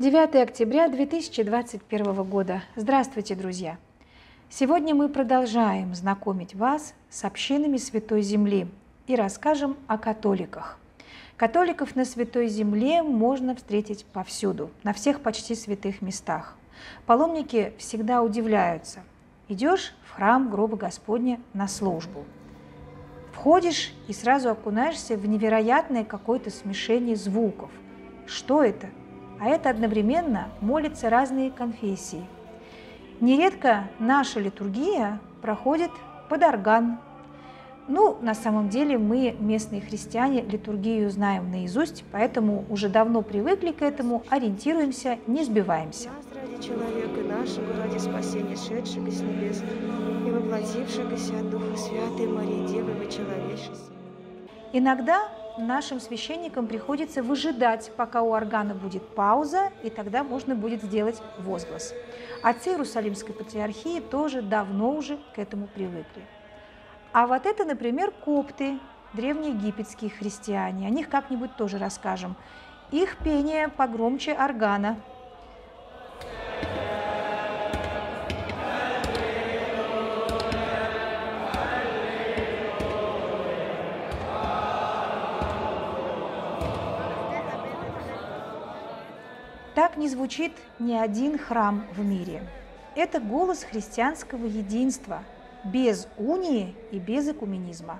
9 октября 2021 года. Здравствуйте, друзья! Сегодня мы продолжаем знакомить вас с общинами Святой Земли и расскажем о католиках. Католиков на Святой Земле можно встретить повсюду, на всех почти святых местах. Паломники всегда удивляются. Идешь в храм гроба Господня на службу. Входишь и сразу окунаешься в невероятное какое-то смешение звуков. Что это? а это одновременно молятся разные конфессии. Нередко наша литургия проходит под орган. Ну, на самом деле мы, местные христиане, литургию знаем наизусть, поэтому уже давно привыкли к этому, ориентируемся, не сбиваемся. ради человека нашего, ради спасения шедшего с небес и воплотившегося от Духа Святой Марии Девы человечества. Иногда нашим священникам приходится выжидать, пока у органа будет пауза, и тогда можно будет сделать возглас. Отцы Иерусалимской патриархии тоже давно уже к этому привыкли. А вот это, например, копты, древнеегипетские христиане. О них как-нибудь тоже расскажем. Их пение погромче органа, Так не звучит ни один храм в мире. Это голос христианского единства, без унии и без экуменизма.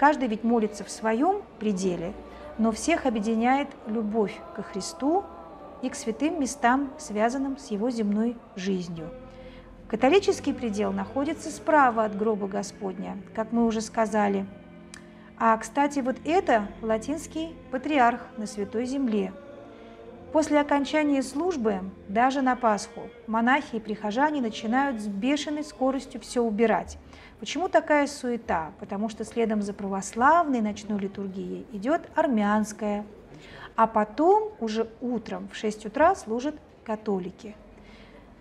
Каждый ведь молится в своем пределе, но всех объединяет любовь ко Христу и к святым местам, связанным с его земной жизнью. Католический предел находится справа от гроба Господня, как мы уже сказали. А, кстати, вот это латинский патриарх на Святой Земле. После окончания службы, даже на Пасху, монахи и прихожане начинают с бешеной скоростью все убирать. Почему такая суета? Потому что следом за православной ночной литургией идет армянская, а потом уже утром в 6 утра служат католики.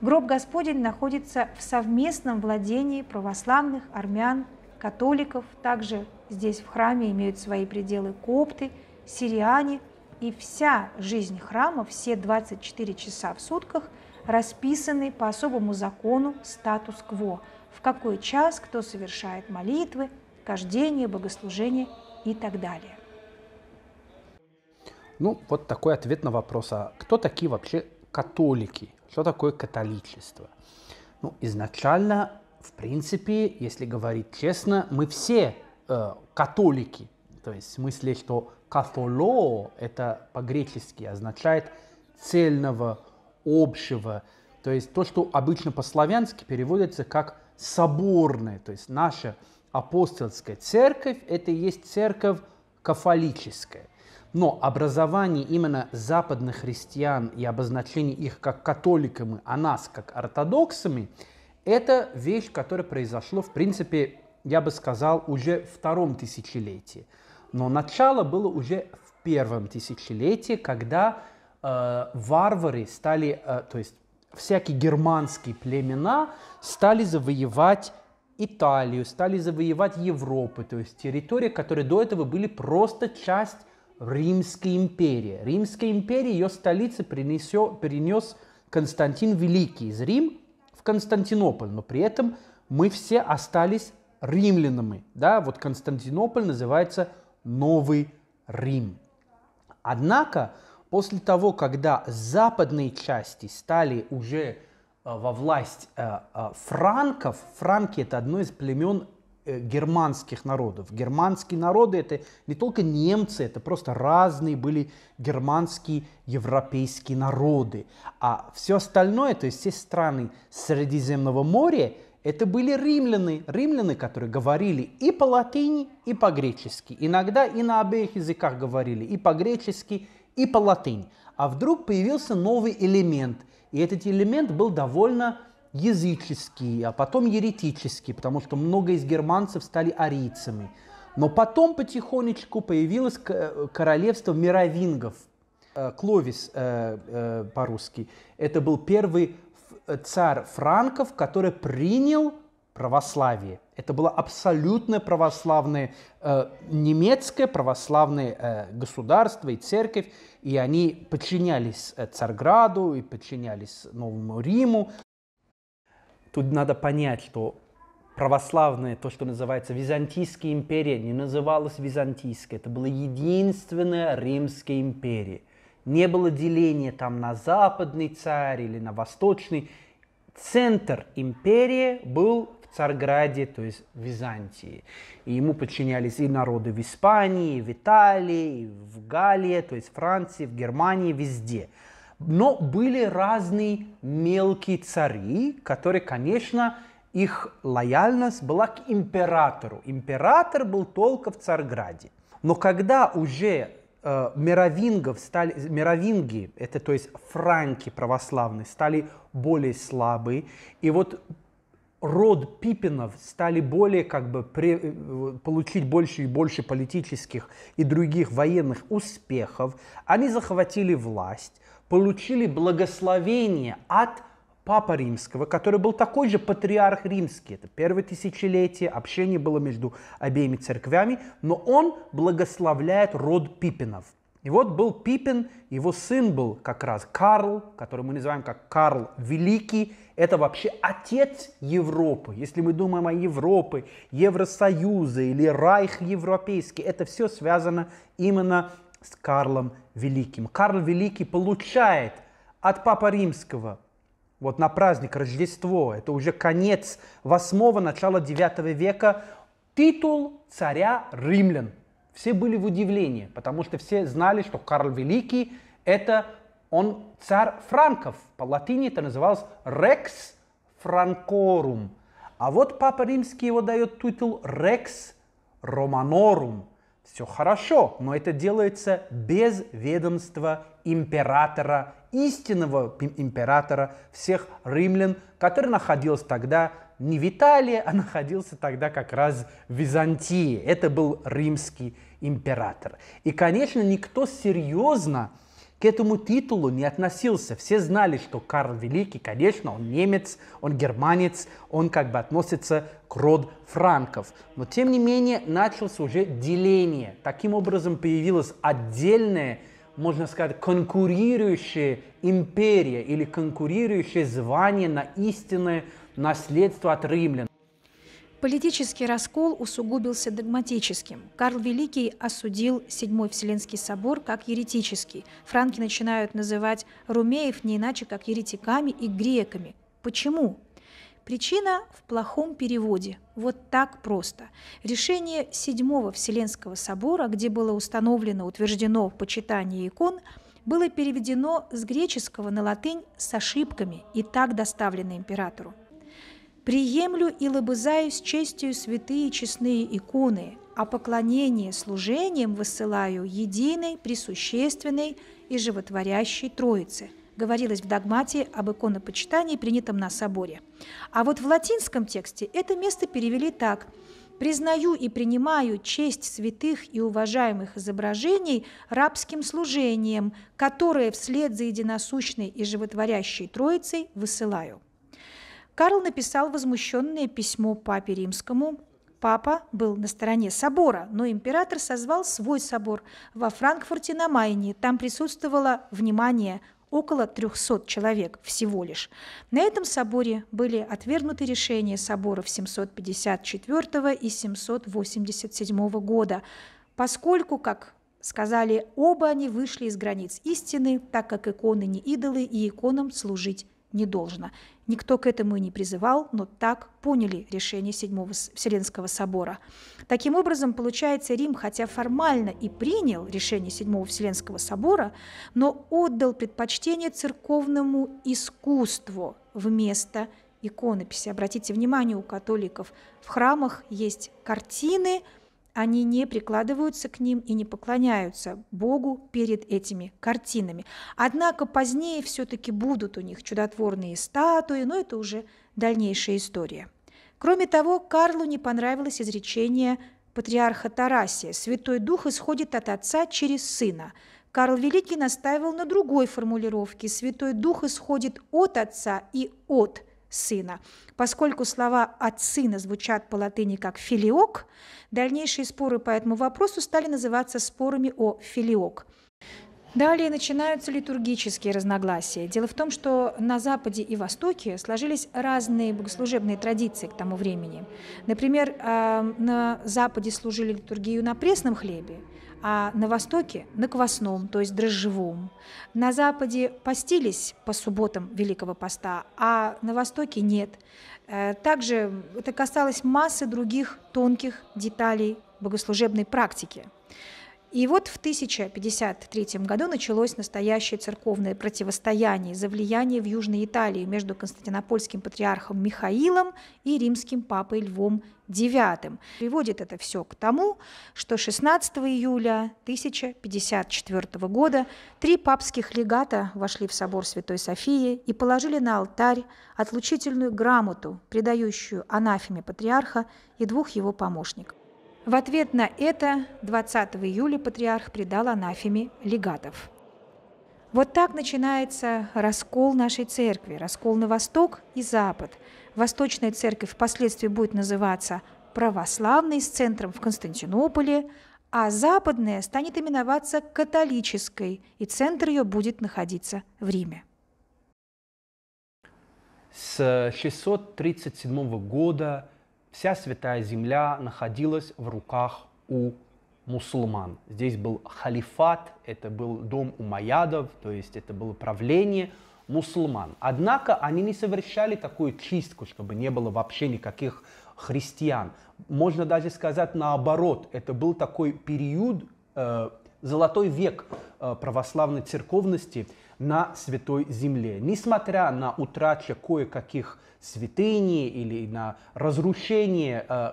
Гроб Господень находится в совместном владении православных, армян, католиков. Также здесь в храме имеют свои пределы копты, сириане. И вся жизнь храма, все 24 часа в сутках расписаны по особому закону статус-кво – в какой час кто совершает молитвы, кождение, богослужение и так далее. Ну, вот такой ответ на вопрос, а кто такие вообще католики? Что такое католичество? Ну, изначально, в принципе, если говорить честно, мы все э, католики. То есть в смысле, что католо – это по-гречески означает «цельного», «общего». То есть то, что обычно по-славянски переводится как соборная, то есть наша апостольская церковь, это и есть церковь кафолическая. Но образование именно западных христиан и обозначение их как католиками, а нас как ортодоксами, это вещь, которая произошла, в принципе, я бы сказал, уже в втором тысячелетии. Но начало было уже в первом тысячелетии, когда э, варвары стали, э, то есть всякие германские племена стали завоевать Италию, стали завоевать Европу, то есть территории, которые до этого были просто часть Римской империи. Римская империя, ее столица перенес Константин Великий из Рим в Константинополь, но при этом мы все остались римлянами. Да? Вот Константинополь называется Новый Рим. Однако После того, когда западные части стали уже э, во власть э, э, франков, франки это одно из племен германских народов. Германские народы это не только немцы, это просто разные были германские европейские народы. А все остальное, то есть все страны Средиземного моря, это были римляны, римляны, которые говорили и по латыни, и по-гречески. Иногда и на обеих языках говорили, и по-гречески, и по латынь, А вдруг появился новый элемент, и этот элемент был довольно языческий, а потом еретический, потому что много из германцев стали арийцами. Но потом потихонечку появилось э, королевство мировингов, э, Кловис э, по-русски. Это был первый царь франков, который принял православии. Это было абсолютно православное э, немецкое православное э, государство и церковь, и они подчинялись э, Царграду и подчинялись Новому Риму. Тут надо понять, что православное то, что называется Византийская империя, не называлась Византийской. Это была единственная Римская империя. Не было деления там на западный царь или на восточный. Центр империи был Царграде, то есть в Византии. И ему подчинялись и народы в Испании, и в Италии, и в Галлии, то есть в Франции, в Германии, везде. Но были разные мелкие цари, которые, конечно, их лояльность была к императору. Император был только в Царграде. Но когда уже э, мировингов стали, мировинги, это то есть франки православные, стали более слабые, и вот род Пипинов стали более как бы при, э, получить больше и больше политических и других военных успехов, они захватили власть, получили благословение от Папа Римского, который был такой же патриарх римский. Это первое тысячелетие, общение было между обеими церквями, но он благословляет род Пипинов. И вот был Пипин, его сын был как раз Карл, который мы называем как Карл Великий. Это вообще отец Европы. Если мы думаем о Европе, Евросоюза или Райх Европейский, это все связано именно с Карлом Великим. Карл Великий получает от Папы Римского вот на праздник Рождество, это уже конец 8-го, начало 9 века, титул царя римлян. Все были в удивлении, потому что все знали, что Карл Великий – это он царь франков. По латыни это называлось «rex francorum». А вот Папа Римский его дает титул «rex romanorum». Все хорошо, но это делается без ведомства императора, истинного императора всех римлян, который находился тогда не в Италии, а находился тогда как раз в Византии. Это был римский император. И, конечно, никто серьезно к этому титулу не относился. Все знали, что Карл Великий, конечно, он немец, он германец, он как бы относится к род франков. Но, тем не менее, началось уже деление. Таким образом, появилась отдельная можно сказать, конкурирующая империя или конкурирующее звание на истинное наследство от римлян. Политический раскол усугубился догматическим. Карл Великий осудил Седьмой Вселенский собор как еретический. Франки начинают называть румеев не иначе, как еретиками и греками. Почему? Причина в плохом переводе. Вот так просто. Решение Седьмого Вселенского собора, где было установлено, утверждено почитание икон, было переведено с греческого на латынь с ошибками и так доставлено императору приемлю и лобызаюсь честью святые честные иконы, а поклонение служением высылаю единой, присущественной и животворящей Троице – говорилось в догмате об иконопочитании, принятом на соборе. А вот в латинском тексте это место перевели так «Признаю и принимаю честь святых и уважаемых изображений рабским служением, которое вслед за единосущной и животворящей Троицей высылаю». Карл написал возмущенное письмо папе римскому. Папа был на стороне собора, но император созвал свой собор во Франкфурте на Майне. Там присутствовало, внимание, около 300 человек всего лишь. На этом соборе были отвергнуты решения соборов 754 и 787 года, поскольку, как сказали, оба они вышли из границ истины, так как иконы не идолы и иконам служить не должно. Никто к этому и не призывал, но так поняли решение Седьмого Вселенского собора. Таким образом, получается, Рим, хотя формально и принял решение Седьмого Вселенского собора, но отдал предпочтение церковному искусству вместо иконописи. Обратите внимание, у католиков в храмах есть картины – они не прикладываются к ним и не поклоняются Богу перед этими картинами. Однако позднее все-таки будут у них чудотворные статуи, но это уже дальнейшая история. Кроме того, Карлу не понравилось изречение патриарха Тарасия «Святой Дух исходит от Отца через Сына». Карл Великий настаивал на другой формулировке «Святой Дух исходит от Отца и от сына. Поскольку слова «от сына» звучат по латыни как «филиок», дальнейшие споры по этому вопросу стали называться спорами о «филиок». Далее начинаются литургические разногласия. Дело в том, что на Западе и Востоке сложились разные богослужебные традиции к тому времени. Например, э, на Западе служили литургию на пресном хлебе – а на востоке – на квасном, то есть дрожжевом. На западе постились по субботам Великого Поста, а на востоке нет. Э, также это касалось массы других тонких деталей богослужебной практики. И вот в 1053 году началось настоящее церковное противостояние за влияние в Южной Италии между константинопольским патриархом Михаилом и римским папой Львом IX. Приводит это все к тому, что 16 июля 1054 года три папских легата вошли в собор Святой Софии и положили на алтарь отлучительную грамоту, предающую анафеме патриарха и двух его помощников. В ответ на это 20 июля патриарх предал анафеме легатов. Вот так начинается раскол нашей церкви, раскол на восток и запад. Восточная церковь впоследствии будет называться православной с центром в Константинополе, а западная станет именоваться католической, и центр ее будет находиться в Риме. С 637 года вся святая земля находилась в руках у мусульман. Здесь был халифат, это был дом умаядов, то есть это было правление мусульман. Однако они не совершали такую чистку, чтобы не было вообще никаких христиан. Можно даже сказать наоборот, это был такой период, э, золотой век э, православной церковности, на Святой Земле. Несмотря на утрача кое-каких святыней или на разрушение э,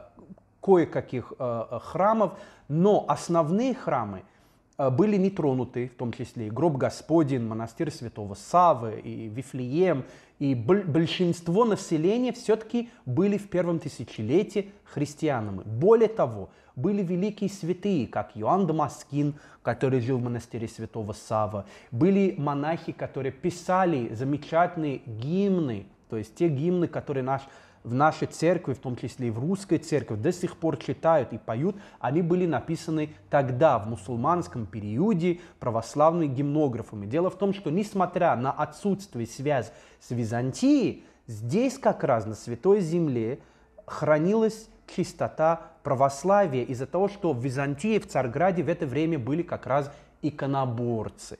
кое-каких э, э храмов, но основные храмы – а, были не тронуты, в том числе и гроб господин, монастырь Святого Савы, и Вифлеем, и большинство населения все-таки были в первом тысячелетии христианами. Более того, были великие святые, как Иоанн Дамаскин, который жил в монастыре Святого Сава, были монахи, которые писали замечательные гимны, то есть те гимны, которые наш в нашей церкви, в том числе и в русской церкви, до сих пор читают и поют, они были написаны тогда, в мусульманском периоде, православными гимнографами. Дело в том, что несмотря на отсутствие связи с Византией, здесь как раз на Святой Земле хранилась чистота православия из-за того, что в Византии, в Царграде в это время были как раз иконоборцы.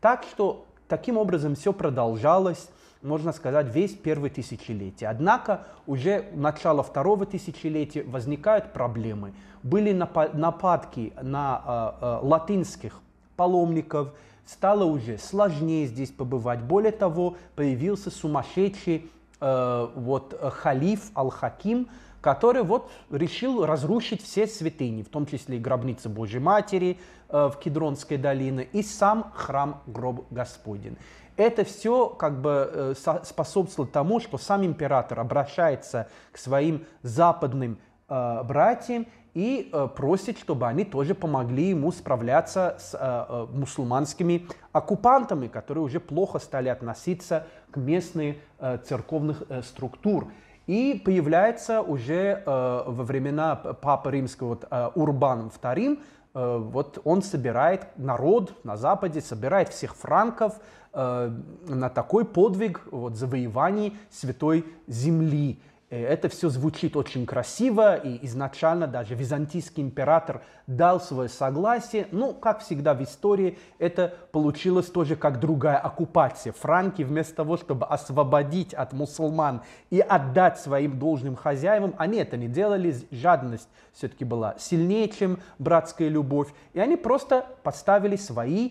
Так что таким образом все продолжалось, можно сказать, весь первый тысячелетие. Однако уже начало второго тысячелетия возникают проблемы. Были нападки на э, э, латинских паломников, стало уже сложнее здесь побывать. Более того, появился сумасшедший э, вот, халиф Ал-Хаким, который вот решил разрушить все святыни, в том числе и гробницы Божьей Матери э, в Кедронской долине и сам храм гроб Господень. Это все как бы э, способствовало тому, что сам император обращается к своим западным э, братьям и э, просит, чтобы они тоже помогли ему справляться с э, э мусульманскими оккупантами, которые уже плохо стали относиться к местной э, церковных э, структур. И появляется уже э, во времена папы римского вот, э, Урбан II, э, вот он собирает народ на Западе, собирает всех франков, Э, на такой подвиг вот, завоевание Святой Земли. Э, это все звучит очень красиво, и изначально даже византийский император дал свое согласие. Ну, как всегда в истории, это получилось тоже как другая оккупация. Франки вместо того, чтобы освободить от мусульман и отдать своим должным хозяевам, они это не делали, жадность все-таки была сильнее, чем братская любовь, и они просто подставили свои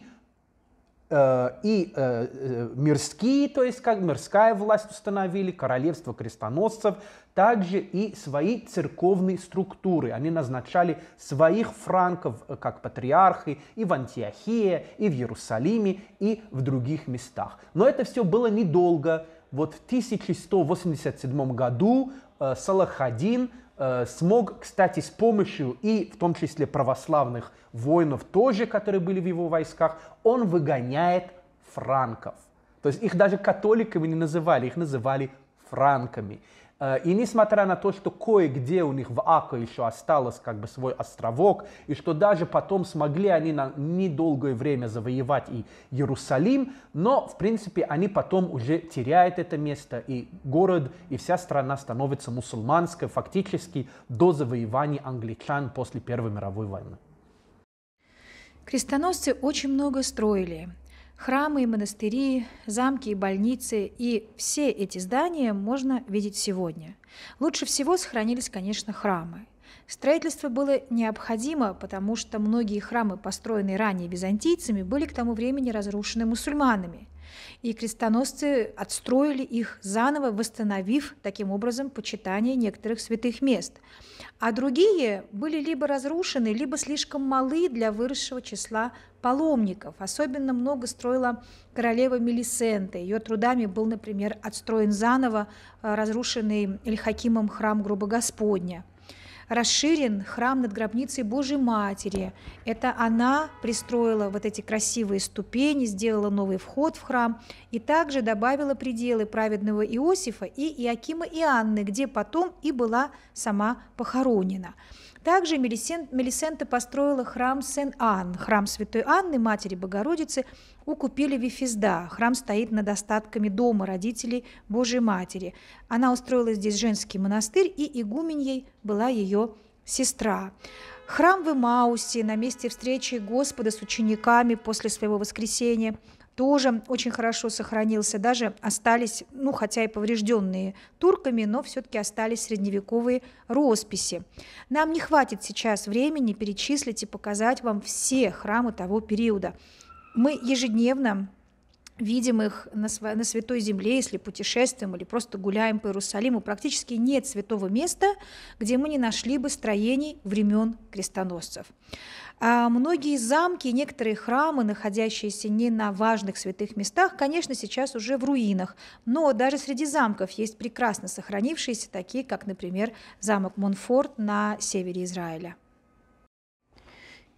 Э, и э, э, мирские, то есть как мирская власть установили, королевство крестоносцев, также и свои церковные структуры. Они назначали своих франков как патриархи и в Антиохии, и в Иерусалиме, и в других местах. Но это все было недолго. Вот в 1187 году Салахадин Э, смог, кстати, с помощью и в том числе православных воинов тоже, которые были в его войсках, он выгоняет франков. То есть их даже католиками не называли, их называли франками. Э, и несмотря на то, что кое-где у них в Ако еще осталось как бы свой островок, и что даже потом смогли они на недолгое время завоевать и Иерусалим, но, в принципе, они потом уже теряют это место, и город, и вся страна становится мусульманской фактически до завоевания англичан после Первой мировой войны. Крестоносцы очень много строили, Храмы и монастыри, замки и больницы и все эти здания можно видеть сегодня. Лучше всего сохранились, конечно, храмы. Строительство было необходимо, потому что многие храмы, построенные ранее византийцами, были к тому времени разрушены мусульманами. И крестоносцы отстроили их заново, восстановив таким образом почитание некоторых святых мест. А другие были либо разрушены, либо слишком малы для выросшего числа паломников. Особенно много строила королева Мелисента. Ее трудами был, например, отстроен заново э, разрушенный Эльхакимом храм Грубо Господня – расширен храм над гробницей Божьей Матери. Это она пристроила вот эти красивые ступени, сделала новый вход в храм и также добавила пределы праведного Иосифа и Иакима и Анны, где потом и была сама похоронена. Также Мелисента построила храм Сен-Ан, храм Святой Анны, Матери Богородицы, у купели Вифизда. Храм стоит над остатками дома родителей Божьей Матери. Она устроила здесь женский монастырь, и игуменьей была ее сестра. Храм в Имаусе на месте встречи Господа с учениками после своего воскресения – тоже очень хорошо сохранился. Даже остались, ну хотя и поврежденные турками, но все-таки остались средневековые росписи. Нам не хватит сейчас времени перечислить и показать вам все храмы того периода. Мы ежедневно видим их на, св. на Святой Земле, если путешествуем или просто гуляем по Иерусалиму, практически нет святого места, где мы не нашли бы строений времен крестоносцев. А многие замки, и некоторые храмы, находящиеся не на важных святых местах, конечно, сейчас уже в руинах, но даже среди замков есть прекрасно сохранившиеся такие, как, например, замок Монфорт на севере Израиля.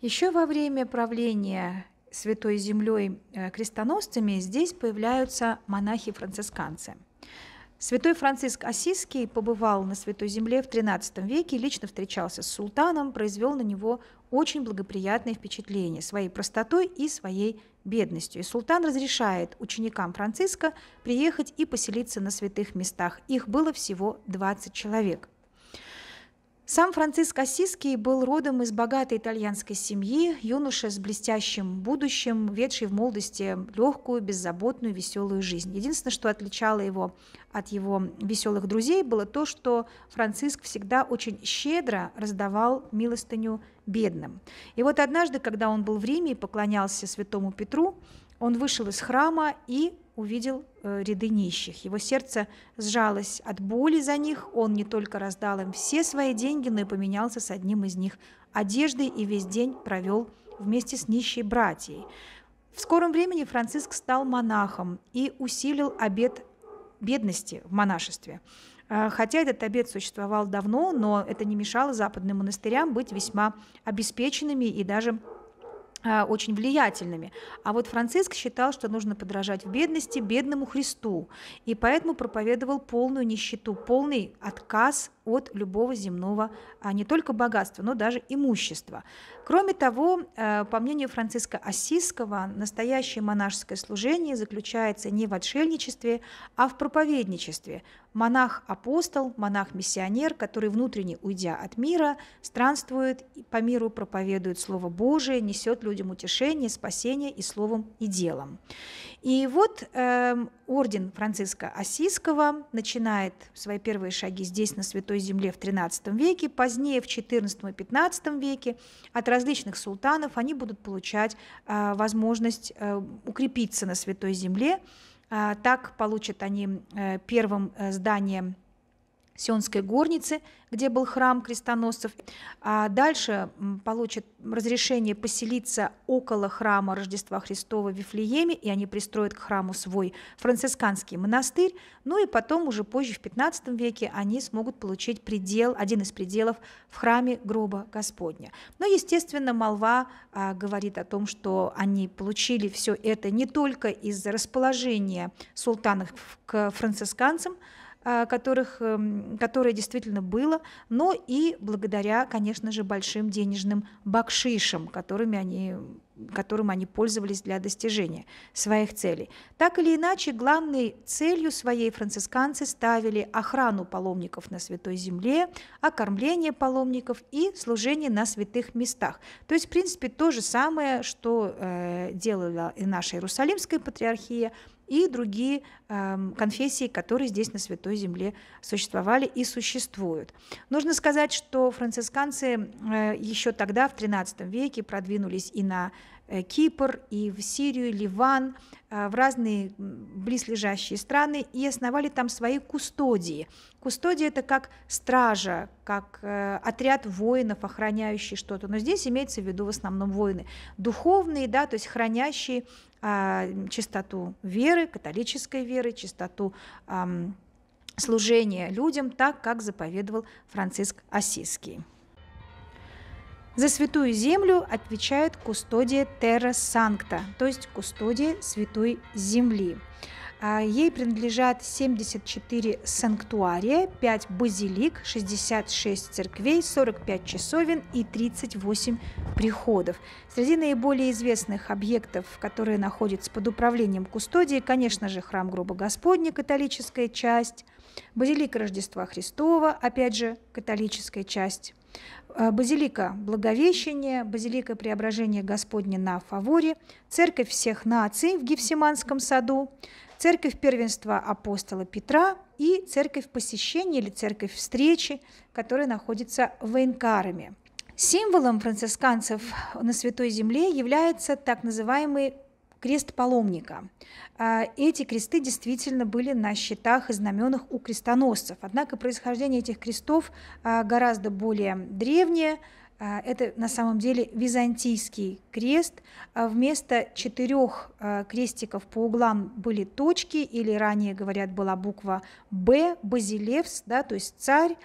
Еще во время правления Святой Землей э, крестоносцами, здесь появляются монахи-францисканцы. Святой Франциск Осиский побывал на Святой Земле в XIII веке, лично встречался с султаном, произвел на него очень благоприятное впечатление своей простотой и своей бедностью. И султан разрешает ученикам Франциска приехать и поселиться на святых местах. Их было всего 20 человек – сам Франциск Ассизский был родом из богатой итальянской семьи, юноша с блестящим будущим, ведший в молодости легкую, беззаботную, веселую жизнь. Единственное, что отличало его от его веселых друзей, было то, что Франциск всегда очень щедро раздавал милостыню бедным. И вот однажды, когда он был в Риме и поклонялся святому Петру, он вышел из храма и увидел э, ряды нищих. Его сердце сжалось от боли за них, он не только раздал им все свои деньги, но и поменялся с одним из них одеждой и весь день провел вместе с нищей братьей. В скором времени Франциск стал монахом и усилил обет бедности в монашестве. Э, хотя этот обед существовал давно, но это не мешало западным монастырям быть весьма обеспеченными и даже Э, очень влиятельными. А вот Франциск считал, что нужно подражать в бедности бедному Христу, и поэтому проповедовал полную нищету, полный отказ от любого земного а не только богатства, но даже имущества. Кроме того, э, по мнению Франциска Осиского, настоящее монашеское служение заключается не в отшельничестве, а в проповедничестве, монах-апостол, монах-миссионер, который внутренне, уйдя от мира, странствует, по миру проповедует Слово Божие, несет людям утешение, спасение и словом, и делом. И вот э, орден Франциска Осиского начинает свои первые шаги здесь, на Святой Земле, в XIII веке, позднее в XIV и XV веке от различных султанов они будут получать э, возможность э, укрепиться на Святой Земле, а, так получат они э, первым э, зданием Сионской горницы, где был храм крестоносцев. А дальше получат разрешение поселиться около храма Рождества Христова в Вифлееме, и они пристроят к храму свой францисканский монастырь. Ну и потом, уже позже, в XV веке, они смогут получить предел, один из пределов в храме гроба Господня. Но, естественно, молва а, говорит о том, что они получили все это не только из расположения султанов к францисканцам, Э, которых, эм, которое действительно было, но и благодаря, конечно же, большим денежным бакшишам, которыми они которым они пользовались для достижения своих целей. Так или иначе, главной целью своей францисканцы ставили охрану паломников на Святой Земле, окормление паломников и служение на святых местах. То есть, в принципе, то же самое, что э, делала и наша Иерусалимская патриархия, и другие эм, конфессии, которые здесь на Святой Земле существовали и существуют. Нужно сказать, что францисканцы э, еще тогда, в XIII веке, продвинулись и на э, Кипр, и в Сирию, Ливан, э, в разные близлежащие страны, и основали там свои кустодии. Кустодия – это как стража, как отряд воинов, охраняющий что-то, но здесь имеется в виду в основном воины. Духовные, да, то есть хранящие а, чистоту веры, католической веры, чистоту служения людям, так как заповедовал Франциск Осиский. За святую землю отвечает кустодия Терра Санкта, то есть кустодия святой земли. А ей принадлежат 74 санктуария, 5 базилик, 66 церквей, 45 часовен и 38 приходов. Среди наиболее известных объектов, которые находятся под управлением кустодии, конечно же, храм гроба Господня, католическая часть, базилика Рождества Христова, опять же, католическая часть, Э, базилика Благовещения, Базилика Преображения Господня на Фаворе, Церковь всех наций в Гефсиманском саду, Церковь первенства апостола Петра и Церковь посещения или Церковь встречи, которая находится в Инкараме. Символом францисканцев на Святой Земле является так называемый крест паломника. А, эти кресты действительно были на щитах и знаменах у крестоносцев. Однако происхождение этих крестов а, гораздо более древнее, а, это на самом деле византийский крест. А вместо четырех а, крестиков по углам были точки, или ранее, говорят, была буква «Б», «Базилевс», да, то есть «Царь».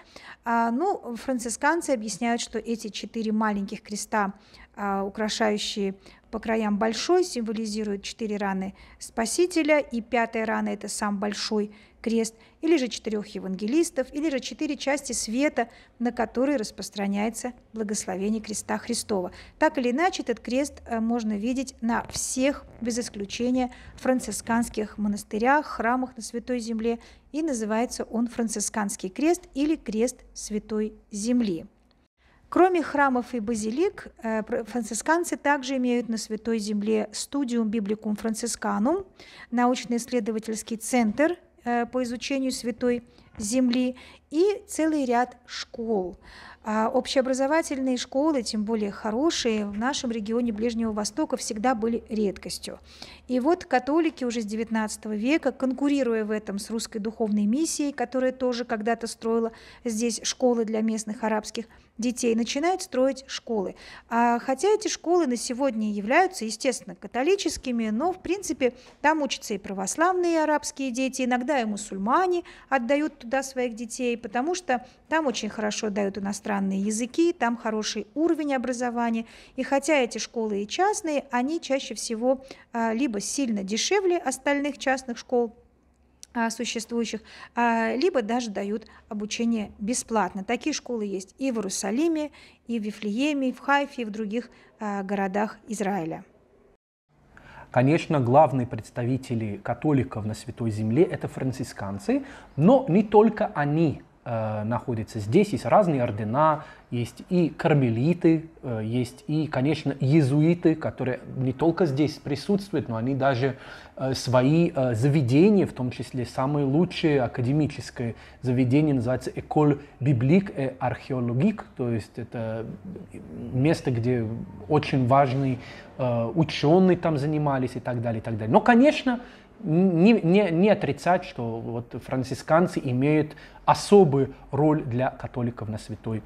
Ну, францисканцы объясняют, что эти четыре маленьких креста, украшающие по краям большой, символизируют четыре раны Спасителя, и пятая рана – это сам большой крест, или же четырех евангелистов, или же четыре части света, на которые распространяется благословение креста Христова. Так или иначе, этот крест э, можно видеть на всех, без исключения, францисканских монастырях, храмах на Святой Земле, и называется он францисканский крест или крест Святой Земли. Кроме храмов и базилик, э, францисканцы также имеют на Святой Земле студиум Библикум Францисканум, научно-исследовательский центр Э, по изучению Святой Земли и целый ряд школ. А общеобразовательные школы, тем более хорошие, в нашем регионе Ближнего Востока всегда были редкостью. И вот католики уже с XIX века, конкурируя в этом с русской духовной миссией, которая тоже когда-то строила здесь школы для местных арабских детей, начинают строить школы. А, хотя эти школы на сегодня являются, естественно, католическими, но, в принципе, там учатся и православные и арабские дети, иногда и мусульмане отдают туда своих детей, потому что там очень хорошо дают иностранные языки, там хороший уровень образования. И хотя эти школы и частные, они чаще всего а, либо сильно дешевле остальных частных школ, а, существующих, а, либо даже дают обучение бесплатно. Такие школы есть и в Иерусалиме, и в Вифлееме, и в Хайфе, и в других а, городах Израиля. Конечно, главные представители католиков на Святой Земле – это францисканцы, но не только они Э, находится. Здесь есть разные ордена, есть и кармелиты, э, есть и, конечно, езуиты которые не только здесь присутствуют, но они даже э, свои заведения, в том числе самые лучшие академические заведения, называется «Эколь библик и археологик», то есть это место, где очень важный э, ученые там занимались и так далее, и так далее. Но, конечно, не, не, не отрицать, что вот францисканцы имеют особую роль для католиков на Святой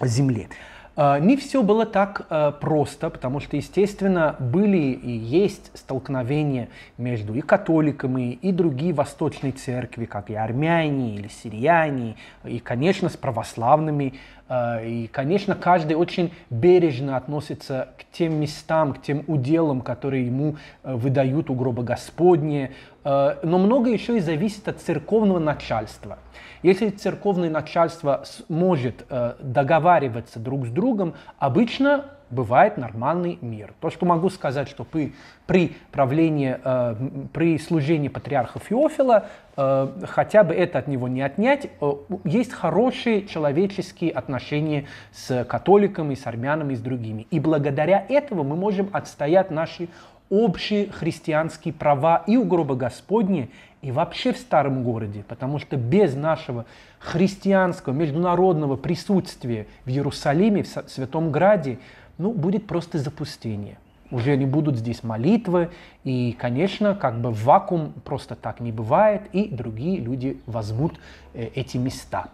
Земле. А, не все было так а, просто, потому что, естественно, были и есть столкновения между и католиками, и другие восточные церкви, как и армяне, или сирияне, и, конечно, с православными а, и, конечно, каждый очень бережно относится к тем местам, к тем уделам, которые ему э, выдают у гроба Господние. Э, но многое еще и зависит от церковного начальства. Если церковное начальство может э, договариваться друг с другом, обычно бывает нормальный мир. То, что могу сказать, что при, при правлении, э, при служении патриарха Феофила, э, хотя бы это от него не отнять, э, есть хорошие человеческие отношения с католиками, с армянами и с другими. И благодаря этому мы можем отстоять наши общие христианские права и у гроба Господня, и вообще в старом городе, потому что без нашего христианского международного присутствия в Иерусалиме, в Святом Граде, ну, будет просто запустение. Уже не будут здесь молитвы, и, конечно, как бы вакуум просто так не бывает, и другие люди возьмут э, эти места.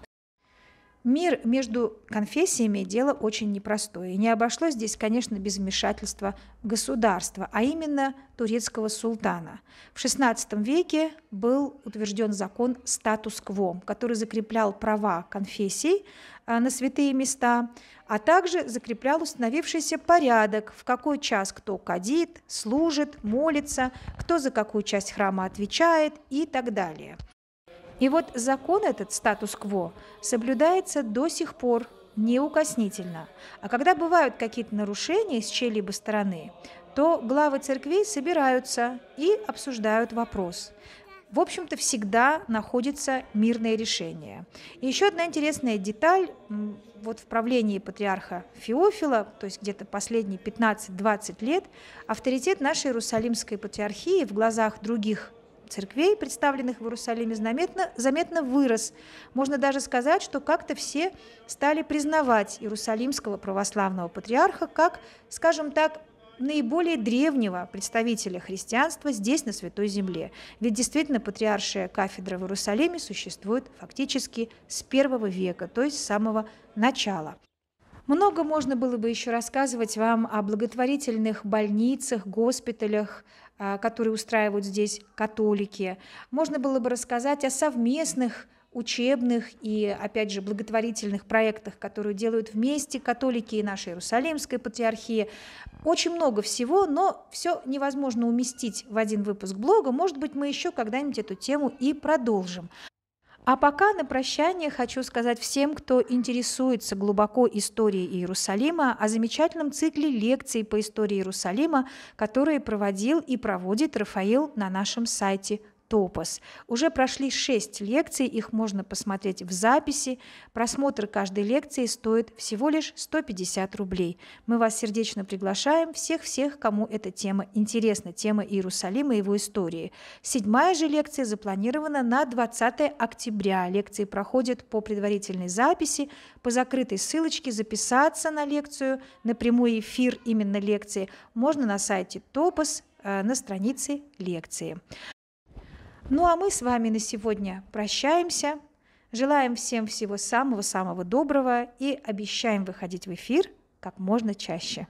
Мир между конфессиями – дело очень непростое. И не обошлось здесь, конечно, без вмешательства государства, а именно турецкого султана. В XVI веке был утвержден закон статус-кво, который закреплял права конфессий, а, на святые места, а также закреплял установившийся порядок, в какой час кто кадит, служит, молится, кто за какую часть храма отвечает и так далее. И вот закон этот, статус-кво, соблюдается до сих пор неукоснительно. А когда бывают какие-то нарушения с чьей-либо стороны, то главы церквей собираются и обсуждают вопрос в общем-то, всегда находится мирное решение. И еще одна интересная деталь вот в правлении патриарха Феофила, то есть где-то последние 15-20 лет, авторитет нашей Иерусалимской патриархии в глазах других церквей, представленных в Иерусалиме, заметно, заметно вырос. Можно даже сказать, что как-то все стали признавать Иерусалимского православного патриарха как, скажем так, наиболее древнего представителя христианства здесь, на Святой Земле. Ведь действительно патриаршая кафедра в Иерусалиме существует фактически с первого века, то есть с самого начала. Много можно было бы еще рассказывать вам о благотворительных больницах, госпиталях, а, которые устраивают здесь католики. Можно было бы рассказать о совместных учебных и, опять же, благотворительных проектах, которые делают вместе католики и наша Иерусалимская патриархия. Очень много всего, но все невозможно уместить в один выпуск блога. Может быть, мы еще когда-нибудь эту тему и продолжим. А пока на прощание хочу сказать всем, кто интересуется глубоко историей Иерусалима, о замечательном цикле лекций по истории Иерусалима, которые проводил и проводит Рафаил на нашем сайте Топос. Уже прошли шесть лекций, их можно посмотреть в записи. Просмотр каждой лекции стоит всего лишь 150 рублей. Мы вас сердечно приглашаем, всех-всех, кому эта тема интересна, тема Иерусалима и его истории. Седьмая же лекция запланирована на 20 октября. Лекции проходят по предварительной записи, по закрытой ссылочке записаться на лекцию, на прямой эфир именно лекции можно на сайте Топос э, на странице лекции. Ну а мы с вами на сегодня прощаемся. Желаем всем всего самого-самого доброго и обещаем выходить в эфир как можно чаще.